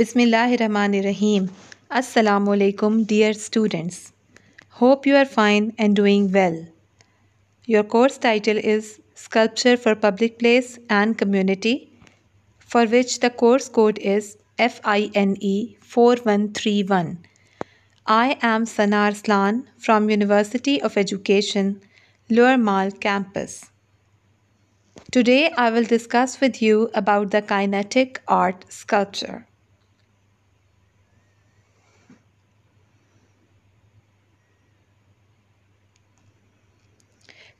Bismillahirrahmanirrahim. Assalamu alaikum, dear students. Hope you are fine and doing well. Your course title is Sculpture for Public Place and Community, for which the course code is FINE 4131. I am Sanar Slan from University of Education, Lurmal campus. Today I will discuss with you about the kinetic art sculpture.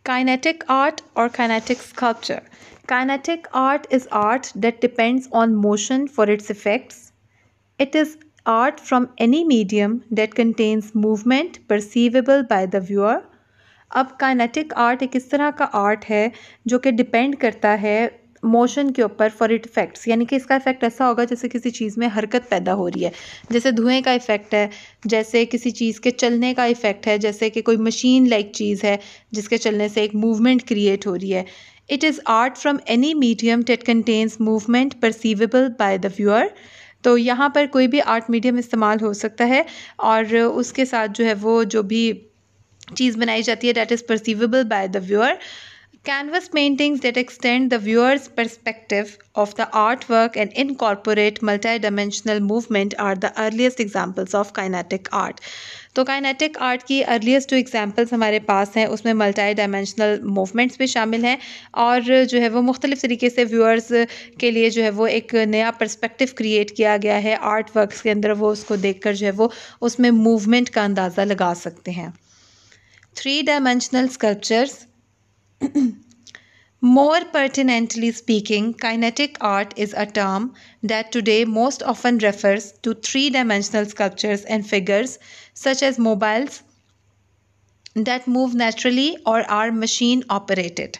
Kinetic art or kinetic sculpture. Kinetic art is art that depends on motion for its effects. It is art from any medium that contains movement perceivable by the viewer. अब kinetic art एक इस तरह का art है जो कि depend करता है मोशन के ऊपर फॉर इट इफेक्ट्स यानी कि इसका इफेक्ट ऐसा होगा जैसे किसी चीज़ में हरकत पैदा हो रही है जैसे धुएं का इफेक्ट है जैसे किसी चीज़ के चलने का इफेक्ट है जैसे कि कोई मशीन लाइक चीज़ है जिसके चलने से एक मूवमेंट क्रिएट हो रही है it is art from any medium that contains movement perceivable by the viewer तो यहाँ पर कोई भी आर्ट मीडियम इस्तेमाल हो सकता है और उसके साथ जो है वो जो भी चीज़ बनाई जाती है that is perceivable by the viewer Canvas paintings that extend the viewer's perspective of the artwork and incorporate multidimensional movement are the earliest examples of kinetic art. तो काइनेटिक आर्ट की अर्लीस्ट जो एग्जांपल्स हमारे पास हैं उसमें multi dimensional movements भी शामिल हैं और जो है वो मुख्तलिफ तरीके से व्यूअर्स के लिए जो है वो एक नया पर्सपेक्टिव क्रिएट किया गया है आर्ट वर्क्स के अंदर वो उसको देख कर जो है वो उसमें मूवमेंट का अंदाज़ा लगा सकते हैं three dimensional sculptures More pertinently speaking, kinetic art is a term that today most often refers to three dimensional sculptures and figures such as mobiles that move naturally or are machine operated.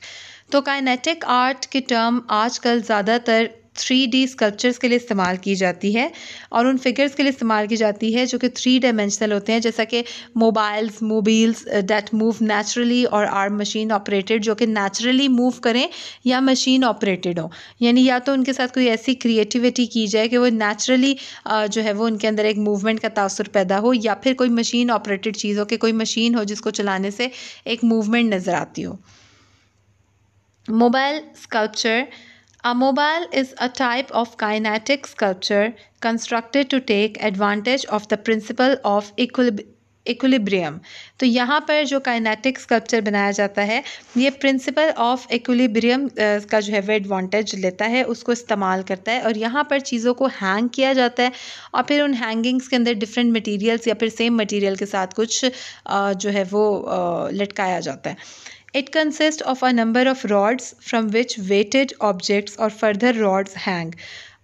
तो kinetic art की term आजकल ज़्यादातर three D sculptures के लिए इस्तेमाल की जाती है और उन फिगर्स के लिए इस्तेमाल की जाती है जो कि थ्री डायमेंशनल होते हैं जैसा कि mobiles mobiles that move naturally और आर मशीन ऑपरेटेड जो कि नेचुरली मूव करें या मशीन ऑपरेटेड हो यानी या तो उनके साथ कोई ऐसी क्रिएटिविटी की जाए कि वो नेचुरली uh, जो है वो उनके अंदर एक मूवमेंट का तासर पैदा हो या फिर कोई मशीन ऑपरेटेड चीज़ हो कि कोई मशीन हो जिसको चलाने से एक मूवमेंट नज़र आती हो mobile sculpture A mobile is a type of kinetic sculpture constructed to take advantage of the principle of equilibrium तो यहाँ पर जो kinetic sculpture बनाया जाता है ये प्रिंसिपल ऑफ इक्विलिब्रियम का जो है वो एडवांटेज लेता है उसको इस्तेमाल करता है और यहाँ पर चीज़ों को हैंग किया जाता है और फिर उन हैंगिंग्स के अंदर डिफरेंट मटीरियल्स या फिर सेम मटीरियल के साथ कुछ जो है वो लटकाया जाता है It consists of a number of rods from which weighted objects और further rods hang.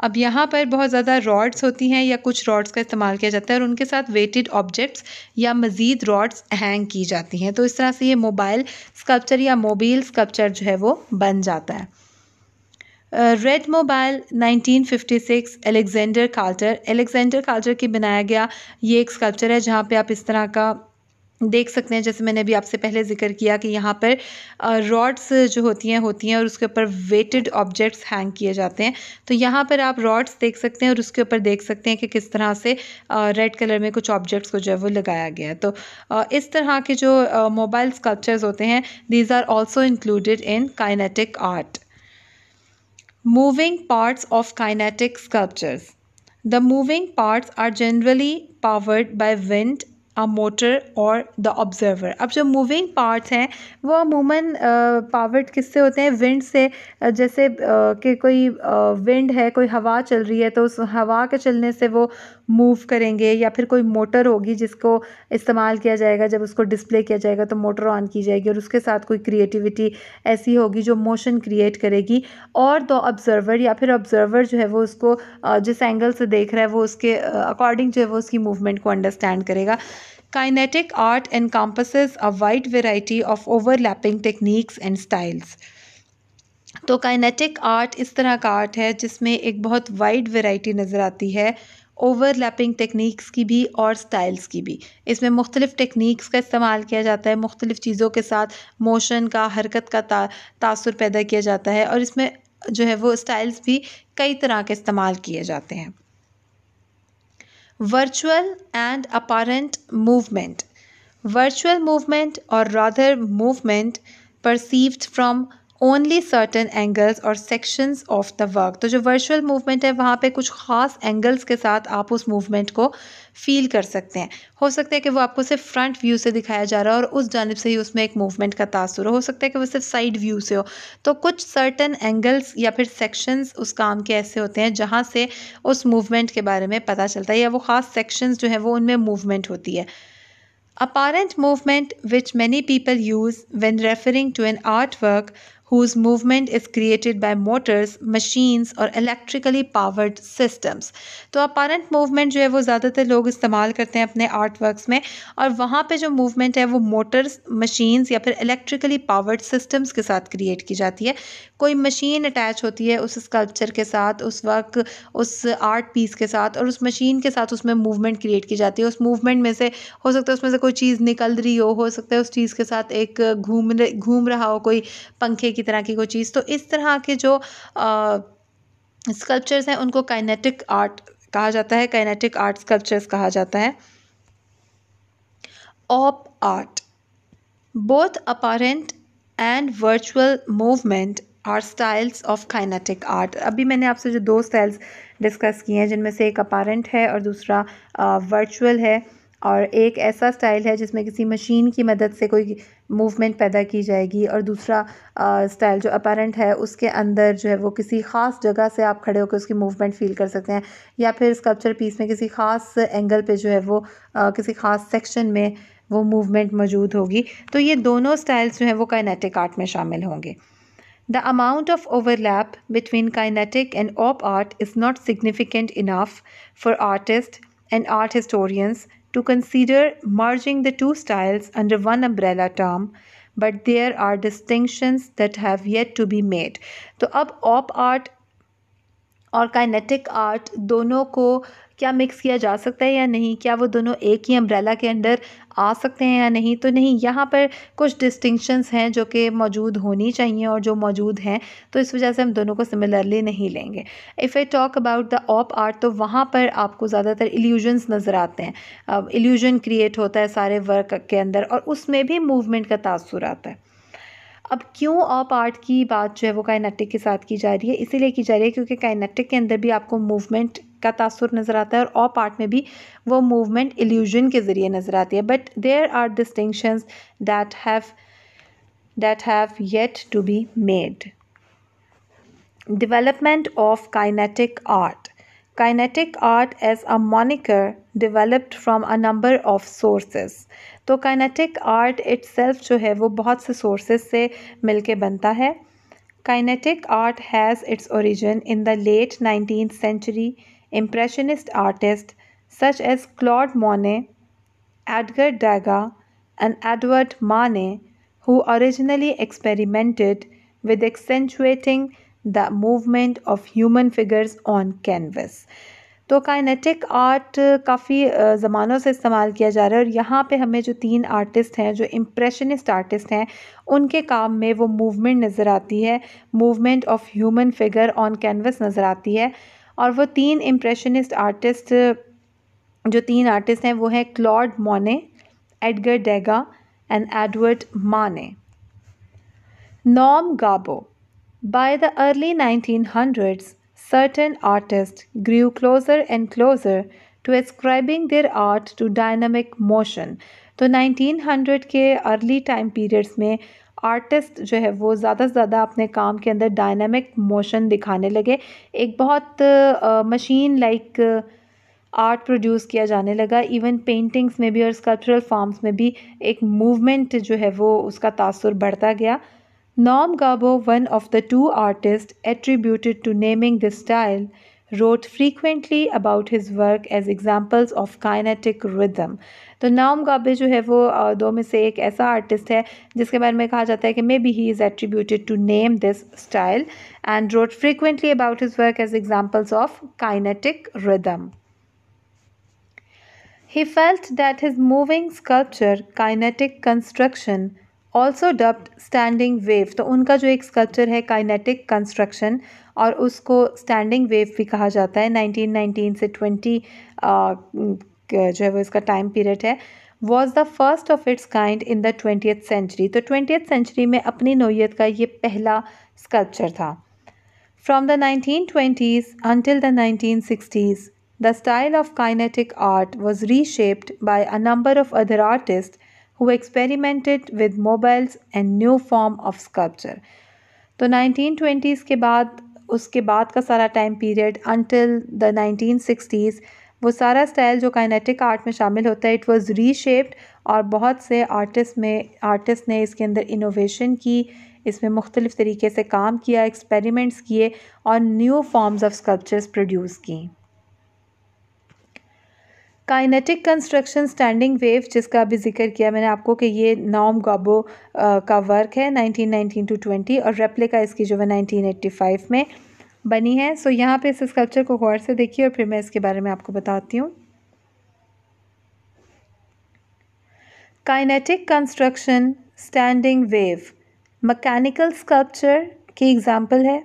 अब यहाँ पर बहुत ज़्यादा रॉड्स होती हैं या कुछ रॉड्स का इस्तेमाल किया जाता है और उनके साथ वेटेड ऑब्जेक्ट्स या मज़ीद रॉड्स हैंग की जाती हैं तो इस तरह से ये मोबाइल स्कल्पचर या मोबाइल स्कल्पचर जो है वो बन जाता है red mobile 1956 Alexander Carter Alexander Carter की बनाया गया ये एक स्कल्पचर है जहाँ पे आप इस तरह का देख सकते हैं जैसे मैंने अभी आपसे पहले जिक्र किया कि यहाँ पर रॉड्स जो होती हैं होती हैं और उसके ऊपर वेटेड ऑब्जेक्ट्स हैंग किए जाते हैं तो यहाँ पर आप रॉड्स देख सकते हैं और उसके ऊपर देख सकते हैं कि किस तरह से रेड कलर में कुछ ऑब्जेक्ट्स को जो है वो लगाया गया है तो इस तरह के जो मोबाइल स्कल्पचर्स होते हैं these are also included in kinetic art moving parts of kinetic sculptures the moving parts are generally powered by wind a motor और द ऑब्ज़र्वर अब जो मूविंग पार्ट्स हैं वो अमूमन पावर्ड किससे होते हैं विंड से जैसे कि कोई विंड है कोई हवा चल रही है तो उस हवा के चलने से वो मूव करेंगे या फिर कोई मोटर होगी जिसको इस्तेमाल किया जाएगा जब उसको डिस्प्ले किया जाएगा तो मोटर ऑन की जाएगी और उसके साथ कोई क्रिएटिविटी ऐसी होगी जो मोशन क्रिएट करेगी और द ऑब्ज़र्वर या फिर ऑब्ज़र्वर जो है वो उसको जिस एंगल से देख रहा है वो उसके अकॉर्डिंग जो है वो उसकी मूवमेंट को अंडरस्टैंड करेगा Kinetic art encompasses a wide variety of overlapping techniques and styles. तो काइनेटिक आर्ट इस तरह का आर्ट है जिसमें एक बहुत वाइड वैरायटी नज़र आती है ओवरलैपिंग टेक्निक्स की भी और स्टाइल्स की भी इसमें मुख्तलिफ़ टेक्निक्स का इस्तेमाल किया जाता है मुख्तलिफ़ चीज़ों के साथ मोशन का हरकत का ता, तासर पैदा किया जाता है और इसमें जो है वो स्टाइल्स भी कई तरह के इस्तेमाल किए जाते हैं Virtual and apparent movement. Virtual movement, or rather movement perceived from only certain angles और सेक्शंस ऑफ द वर्क तो जो वर्चुअल मूवमेंट है वहाँ पे कुछ ख़ास एंगल्स के साथ आप उस मूवमेंट को फील कर सकते हैं हो सकता है कि वो आपको सिर्फ फ्रंट व्यू से दिखाया जा रहा है और उस जानब से ही उसमें एक मूवमेंट का तासर हो सकता है कि वो सिर्फ साइड व्यू से हो तो कुछ सर्टन एंगल्स या फिर सेक्शंस उस काम के ऐसे होते हैं जहाँ से उस मूवमेंट के बारे में पता चलता है या वो ख़ास सेक्शंस जो है वो उनमें मूवमेंट होती है apparent movement which many people use when referring to an art work whose movement is created by motors, machines और electrically powered systems. तो apparent movement जो है वो ज़्यादातर लोग इस्तेमाल करते हैं अपने आर्ट वर्कस में और वहाँ पर जो मूवमेंट है वो मोटर्स मशीन्स या फिर इलेक्ट्रिकली पावर्ड सिस्टम्स के साथ क्रिएट की जाती है कोई मशीन अटैच होती है उस स्कल्पचर के साथ उस वर्क उस आर्ट पीस के साथ और उस मशीन के साथ उसमें मूवमेंट क्रिएट की जाती है उस मूवमेंट में से हो सकता है उसमें से कोई चीज़ निकल रही हो हो सकता है उस चीज़ के साथ एक घूम घूम रहा हो कोई पंखे की तरह की कोई चीज़ तो इस तरह के जो स्कल्पचर्स हैं उनको काइनेटिक आर्ट कहा जाता है काइनेटिक आर्ट स्कल्पचर्स कहा जाता है op art both apparent and virtual movement are styles of kinetic art अभी मैंने आपसे जो दो स्टाइल्स डिस्कस किए हैं जिनमें से एक अपारेंट है और दूसरा वर्चुअल है और एक ऐसा स्टाइल है जिसमें किसी मशीन की मदद से कोई मूवमेंट पैदा की जाएगी और दूसरा स्टाइल जो अपेरेंट है उसके अंदर जो है वो किसी ख़ास जगह से आप खड़े होकर उसकी मूवमेंट फील कर सकते हैं या फिर स्कल्पचर पीस में किसी ख़ास एंगल पे जो है वो आ, किसी ख़ास सेक्शन में वो मूवमेंट मौजूद होगी तो ये दोनों स्टाइल्स जो हैं वो काइनेटिक आर्ट में शामिल होंगे the amount of overlap between kinetic and op art is not significant enough for artist and art historians to consider merging the two styles under one umbrella term but there are distinctions that have yet to be made तो अब op art और kinetic art दोनों को क्या mix किया जा सकता है या नहीं क्या वो दोनों एक ही अम्ब्रेला के अंडर आ सकते हैं या नहीं तो नहीं यहाँ पर कुछ डिस्टिंक्शंस हैं जो कि मौजूद होनी चाहिए और जो मौजूद हैं तो इस वजह से हम दोनों को सिमिलरली नहीं लेंगे if I talk about the op art तो वहाँ पर आपको ज़्यादातर इल्यूजन्स नज़र आते हैं इल्यूजन क्रिएट होता है सारे वर्क के अंदर और उसमें भी मूवमेंट का तासुर आता है अब क्यों आप आर्ट की बात जो है वो काइनेटिक के साथ की जा रही है इसीलिए की जा रही है क्योंकि काइनेटिक के अंदर भी आपको मूवमेंट का तासुर नज़र आता है और ऑप आर्ट में भी वो मूवमेंट इल्यूजन के ज़रिए नज़र आती है but there are distinctions that have that have yet to be made development of kinetic art kinetic art as a moniker developed from a number of sources तो kinetic art it जो है वो बहुत से सोर्सेस से मिलके बनता है kinetic art has its origin in the late nineteen century impressionist artist such as Claude Monet Edgar Degas and Edward Manet who originally experimented with accentuating the movement of human figures on canvas तो kinetic art काफ़ी ज़मानों से इस्तेमाल किया जा रहा है और यहाँ पे हमें जो तीन आर्टिस्ट हैं जो इम्प्रेशनिस्ट आर्टिस्ट हैं उनके काम में वो मूवमेंट नज़र आती है movement of human figure on canvas नज़र आती है और वो तीन इम्प्रेशनिस्ट आर्टिस्ट जो तीन आर्टिस्ट हैं वो हैं Claude Monet Edgar डेगा and Edward Manet Naum Gabo the early nineteen hundreds certain artists grew closer and closer to ascribing their art to dynamic motion तो 1900 के अर्ली टाइम पीरियड्स में artist जो है वो ज़्यादा से ज़्यादा अपने काम के अंदर डायनामिक मोशन दिखाने लगे एक बहुत मशीन लाइक आर्ट प्रोड्यूस किया जाने लगा इवन पेंटिंग्स में भी और स्कल्पचरल फॉर्म्स में भी एक मूवमेंट जो है वो उसका तासुर बढ़ता गया Norm Garbo, one of the two artists attributed to naming this style, wrote frequently about his work as examples of kinetic rhythm तो Norm गाबे जो है वो दो में से एक ऐसा आर्टिस्ट है जिसके बारे में कहा जाता है कि maybe he is attributed to name this style and wrote frequently about He felt that his moving sculpture, kinetic construction, also dubbed standing wave तो उनका जो एक स्कल्पचर है काइनेटिक कंस्ट्रक्शन और उसको स्टैंडिंग वेव भी कहा जाता है 1919 से 20 जो है वो इसका टाइम पीरियड है was the first of its kind in the twenty century तो ट्वेंटी सेंचुरी में अपनी नोयत का ये पहला स्कल्पचर था from the nineteen twenties until the nineteen sixties the style of kinetic art was reshaped by a number of other artist who experimented with mobiles and new form of sculpture तो 1920s के बाद उसके बाद का सारा time period until the 1960s वो सारा style जो काइनेटिक आर्ट में शामिल होता है इट वाज रीशेप्ड और बहुत से आर्टिस्ट में आर्टिस्ट ने इसके अंदर इनोवेशन की इसमें मुख्तलिफ़ तरीके से काम किया एक्सपेरिमेंट्स किए और new forms of sculptures produce किए काइनेटिक कंस्ट्रक्शन स्टैंडिंग वेव जिसका अभी जिक्र किया मैंने आपको कि ये नॉम गाबो का वर्क है 1919 टू ट्वेंटी और रेप्लिका इसकी जो है एट्टी फाइव में बनी है सो यहाँ पे इस स्कल्पचर को गौर से देखिए और फिर मैं इसके बारे में आपको बताती हूँ kinetic construction standing wave mechanical sculpture की एग्ज़ाम्पल है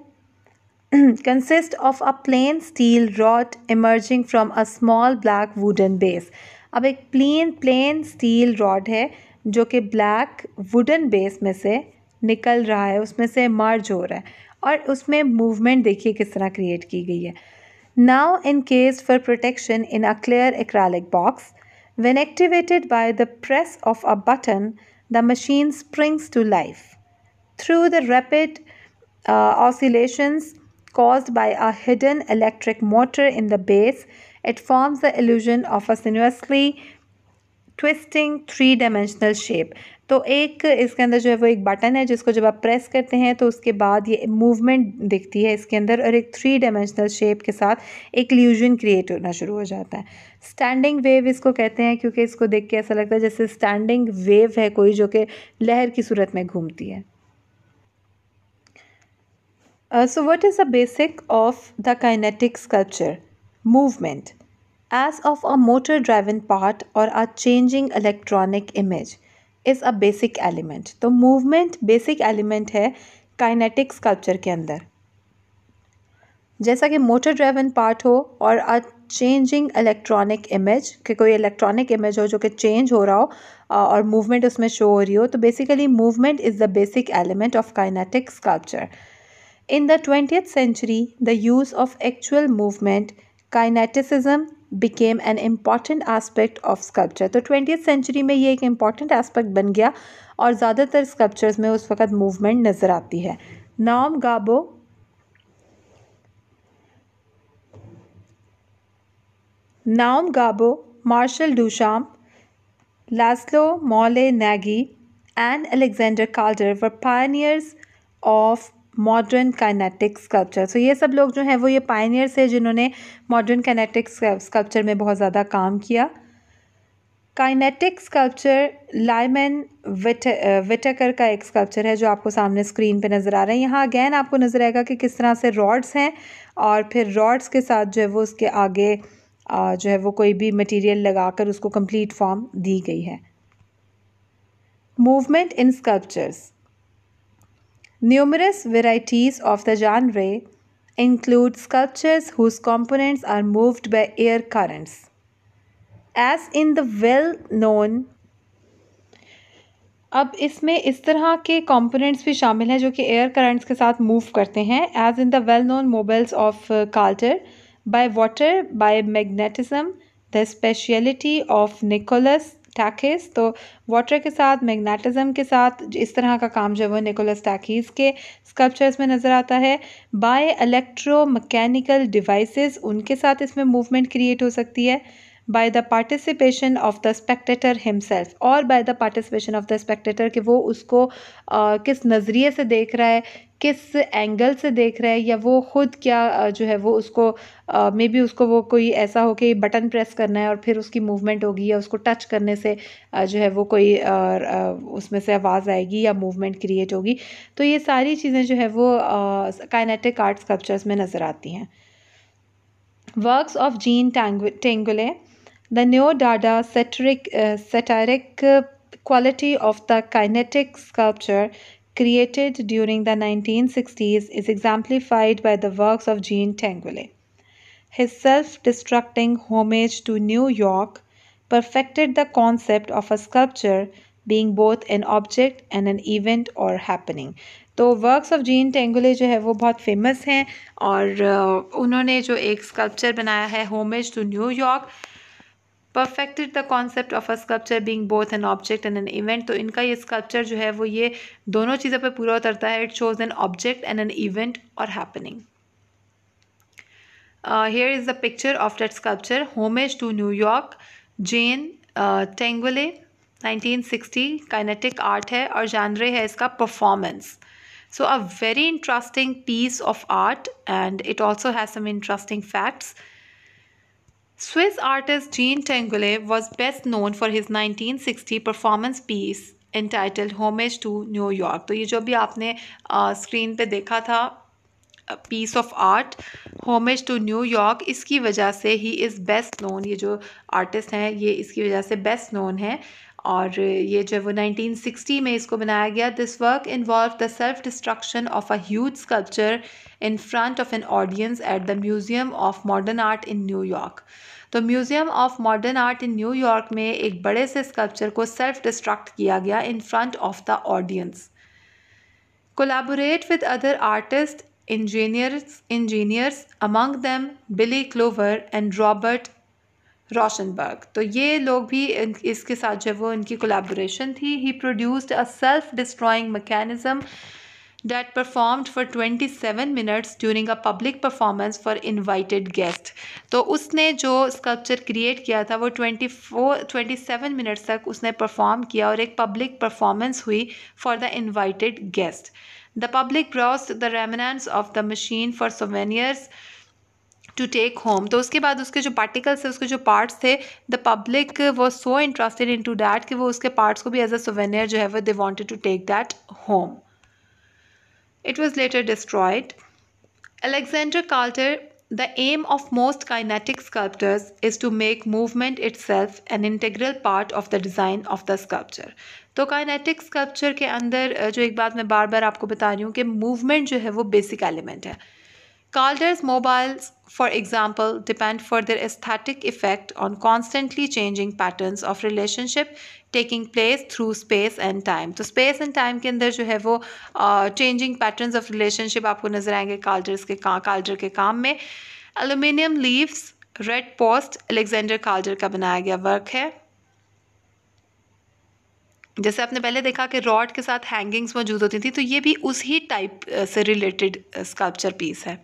consist of a plain steel rod emerging from a small black wooden base अब एक प्लेन प्लेन स्टील रॉड है जो कि ब्लैक वुडन बेस में से निकल रहा है उसमें से मर्ज हो रहा है और उसमें मूवमेंट देखिए किस तरह क्रिएट की गई है now in case for protection in a clear acrylic box when activated by the press of a button the machine springs to life through the rapid oscillations caused by a hidden electric motor in the base. It forms the illusion of a sinuously twisting three dimensional shape तो एक इसके अंदर जो है वो एक button है जिसको जब आप प्रेस करते हैं तो उसके बाद ये मूवमेंट दिखती है इसके अंदर और एक थ्री डायमेंशनल शेप के साथ एक ल्यूजन क्रिएट होना शुरू हो जाता है स्टैंडिंग वेव इसको कहते हैं क्योंकि इसको देख के ऐसा लगता है जैसे स्टैंडिंग वेव है कोई जो कि लहर की सूरत में घूमती है Uh, so what is the basic of the kinetic sculpture? Movement. As of a motor-driven part or a changing electronic image is a basic element. तो movement basic element hai kinetic sculpture ke andar. जैसा कि motor driven part हो और अ changing electronic image कि कोई electronic image हो जो कि चेंज हो रहा हो और मूवमेंट उसमें शो हो रही हो तो basically movement is the basic element of kinetic sculpture In the 20th century, the use of actual movement, kineticism, became an important aspect of sculpture. The 20th century, this is an important aspect of sculpture. And sculptures the sculptures, there is movement in the Naam Gabo. Naum Gabo, Marshall Duchamp, Laszlo Mole Nagy, and Alexander Calder were pioneers of modern kinetic sculpture so ये सब लोग जो हैं वो ये Pioneers है जिन्होंने modern kinetic sculpture में बहुत ज़्यादा काम किया kinetic sculpture Lyman Whit Whitaker का एक स्कल्पचर है जो आपको सामने स्क्रीन पे नज़र आ रहा है यहाँ अगेन आपको नज़र आएगा कि किस तरह से रॉड्स हैं और फिर रॉड्स के साथ जो है वो उसके आगे जो है वो कोई भी मटेरियल लगाकर उसको कंप्लीट फॉर्म दी गई है movement in sculptures Numerous varieties of the genre include sculptures whose components are moved by air currents. As in the well known अब इसमें इस तरह के कंपोनेंट्स भी शामिल हैं जो कि एयर करंट्स के साथ मूव करते हैं as in the well known mobiles of Carter by water by magnetism the speciality of Nicholas Takis तो वाटर के साथ मैग्नेटिज्म के साथ इस तरह का काम जो है वो निकोलस टैकिस के स्कल्पचर्स में नज़र आता है बाय इलेक्ट्रो मकैनिकल डिवाइसेस उनके साथ इसमें मूवमेंट क्रिएट हो सकती है by the participation of the spectator himself और by the participation of the spectator कि वो उसको आ, किस नज़रिए से देख रहा है किस एंगल से देख रहा है या वो खुद क्या जो है वो उसको मे बी उसको वो कोई ऐसा हो कि बटन प्रेस करना है और फिर उसकी मूवमेंट होगी या उसको टच करने से जो है वो कोई उसमें से आवाज़ आएगी या मूवमेंट क्रिएट होगी तो ये सारी चीज़ें जो है वो काइनेटिक आर्ट स्कल्पचर्स में नज़र आती हैं works of Jean Tinguely the neo Dada satiric satiric quality of the kinetic sculpture created during the 1960s is exemplified by the works of Jean Tanguay. His self destructing homage to New York perfected the concept of a sculpture being both an object and an event or happening. तो works of Jean Tinguely जो है वो बहुत famous हैं और uh, उन्होंने जो एक स्कल्पचर बनाया है homage to New York perfected the concept of a sculpture being both an object and an event तो इनका ये स्कल्पचर जो है वो ये दोनों चीज़ों पर पूरा उतरता है it shows an object and an event और happening here is the picture of that sculpture homage to New York Jean Tinguely 1960 kinetic art है और जानरे है इसका performance so a very interesting piece of art and it also has some interesting facts Swiss artist Jean Tinguely was best known for his 1960 performance piece entitled Homage to New York. तो ये जो भी आपने screen पे देखा था piece of art homage to York इसकी वजह से ही इज़ बेस्ट नोन ये जो आर्टिस्ट हैं ये इसकी वजह से बेस्ट नोन है और ये जो है वो 1960 में इसको बनाया गया this work involve the self destruction of a huge sculpture in front of an audience at the museum of modern art in New York तो museum of modern art in New York में एक बड़े से स्कल्पचर को सेल्फ डिस्ट्रक्ट किया गया in front of the audience collaborate with other artist engineers engineers among them Billy Kluver and Robert Rauschenberg तो ये लोग भी इसके साथ जो वो इनकी कोलाबोरेशन थी he produced a self destroying mechanism that performed for 27 minutes during a public performance for invited guest तो उसने जो स्कल्पचर क्रिएट किया था वो 24 27 मिनट्स तक उसने परफॉर्म किया और एक पब्लिक परफॉर्मेंस हुई for the invited guest the public browse the remnants of the machine for souvenirs to take home तो उसके बाद उसके जो पार्टिकल्स थे उसके जो पार्ट्स थे द पब्लिक वो so interested in to that कि वो उसके पार्ट्स को भी एज अ सोवेनियर जो है वो they wanted to take that home It was later destroyed. Alexander calter the aim of most kinetic sculptors is to make movement itself an integral part of the design of the sculpture. तो kinetic sculpture के अंदर जो एक बात मैं बार बार आपको बता रही हूँ कि मूवमेंट जो है वो बेसिक एलिमेंट है Calder's mobiles, for example, depend for their aesthetic effect on constantly changing patterns of relationship taking place through space and time. तो space and time के अंदर जो है वो changing patterns of relationship आपको नजर आएंगे Calder's के का काल्डर के काम में Aluminium leaves, red post, Alexander Calder का बनाया गया work है जैसे आपने पहले देखा कि रॉड के साथ हैंगिंग्स मौजूद होती थी तो ये भी उस ही टाइप से रिलेटेड स्कल्पचर पीस है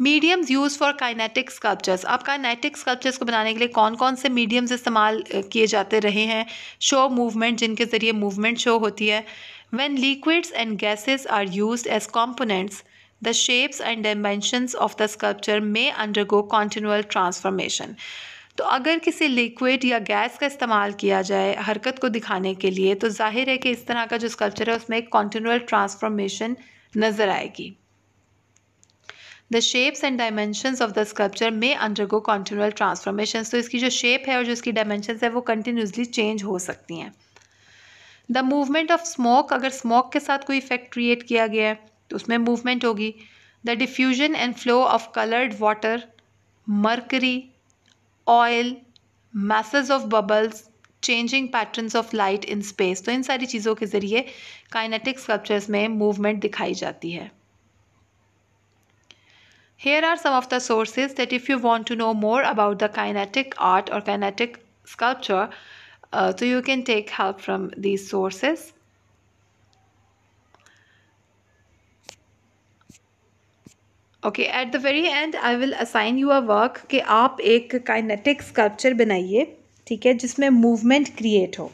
mediums use for kinetic sculptures आप काइनेटिक स्कल्पचर्स को बनाने के लिए कौन कौन से मीडियम्स इस्तेमाल किए जाते रहे हैं शो मूवमेंट जिनके ज़रिए मूवमेंट शो होती है when liquids and gases are use as components the shapes and dimensions of the sculpture may undergo continual transformation तो अगर किसी लिक्विड या गैस का इस्तेमाल किया जाए हरकत को दिखाने के लिए तो जाहिर है कि इस तरह का जो स्कल्पचर है उसमें एक कॉन्टिनल ट्रांसफॉर्मेशन नज़र आएगी the shapes and dimensions of the sculpture में अंडरगो कॉन्टिन्यूअल ट्रांसफॉर्मेशन तो इसकी जो शेप है और जो इसकी डायमेंशंस है वो कंटिन्यूसली चेंज हो सकती हैं द मूवमेंट ऑफ स्मोक अगर स्मोक के साथ कोई इफेक्ट क्रिएट किया गया है तो उसमें मूवमेंट होगी the diffusion and flow of coloured water mercury oil masses of bubbles changing patterns of light in space तो इन सारी चीज़ों के ज़रिए काइनेटिक स्कल्पचर्स में मूवमेंट दिखाई जाती है Here are some of the sources that if you want to know more about the kinetic art or kinetic sculpture, uh, so you can take help from these sources. Okay. at the very end, I will assign you a work आप एक kinetic sculpture बनाइए ठीक है जिसमें movement create हो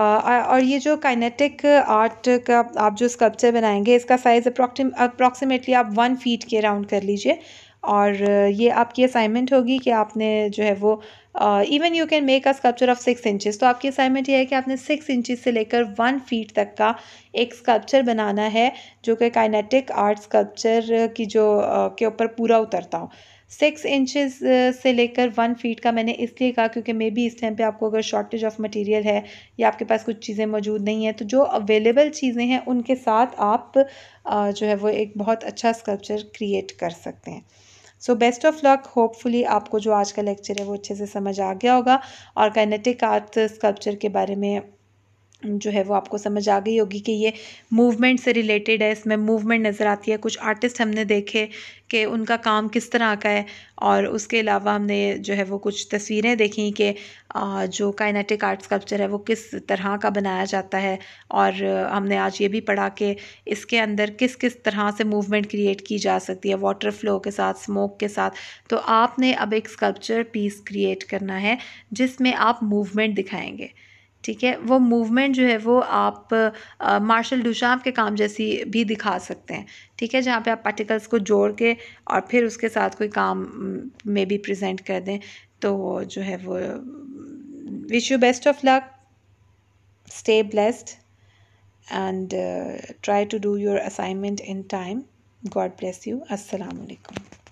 और ये जो काइनेटिक आर्ट uh, का आप जो स्कल्पचर बनाएंगे इसका साइज़ अप्रॉक्सीमेटली आप वन फीट के राउंड कर लीजिए और uh, ये आपकी असाइनमेंट होगी कि आपने जो है वो even you can make a sculpture of six inches तो आपकी असाइनमेंट ये है कि आपने सिक्स इंचेस से लेकर वन फीट तक का एक स्कल्पचर बनाना है जो कि काइनेटिक आर्ट स्कल्पचर की जो uh, के ऊपर पूरा उतरता हो सिक्स इंचेस से लेकर वन फीट का मैंने इसलिए कहा क्योंकि मे बी इस टाइम पे आपको अगर शॉर्टेज ऑफ मटेरियल है या आपके पास कुछ चीज़ें मौजूद नहीं हैं तो जो अवेलेबल चीज़ें हैं उनके साथ आप जो है वो एक बहुत अच्छा स्कल्पचर क्रिएट कर सकते हैं so best of luck hopefully आपको जो आज का लेक्चर है वो अच्छे से समझ आ गया होगा और कैनेटिक आर्ट स्कल्पचर के बारे में जो है वो आपको समझ आ गई होगी कि ये मूवमेंट से रिलेटेड है इसमें मूवमेंट नज़र आती है कुछ आर्टिस्ट हमने देखे कि उनका काम किस तरह का है और उसके अलावा हमने जो है वो कुछ तस्वीरें देखी कि जो काइनेटिक आर्ट स्कल्पचर है वो किस तरह का बनाया जाता है और हमने आज ये भी पढ़ा कि इसके अंदर किस किस तरह से मूवमेंट क्रिएट की जा सकती है वाटर फ्लो के साथ स्मोक के साथ तो आपने अब एक स्कल्पचर पीस क्रिएट करना है जिसमें आप मूवमेंट दिखाएंगे ठीक है वो मूवमेंट जो है वो आप मार्शल डुशाम के काम जैसी भी दिखा सकते हैं ठीक है जहाँ पे आप पार्टिकल्स को जोड़ के और फिर उसके साथ कोई काम में भी प्रेजेंट कर दें तो जो है वो wish you best of luck stay blessed and try to do your assignment in time God bless you you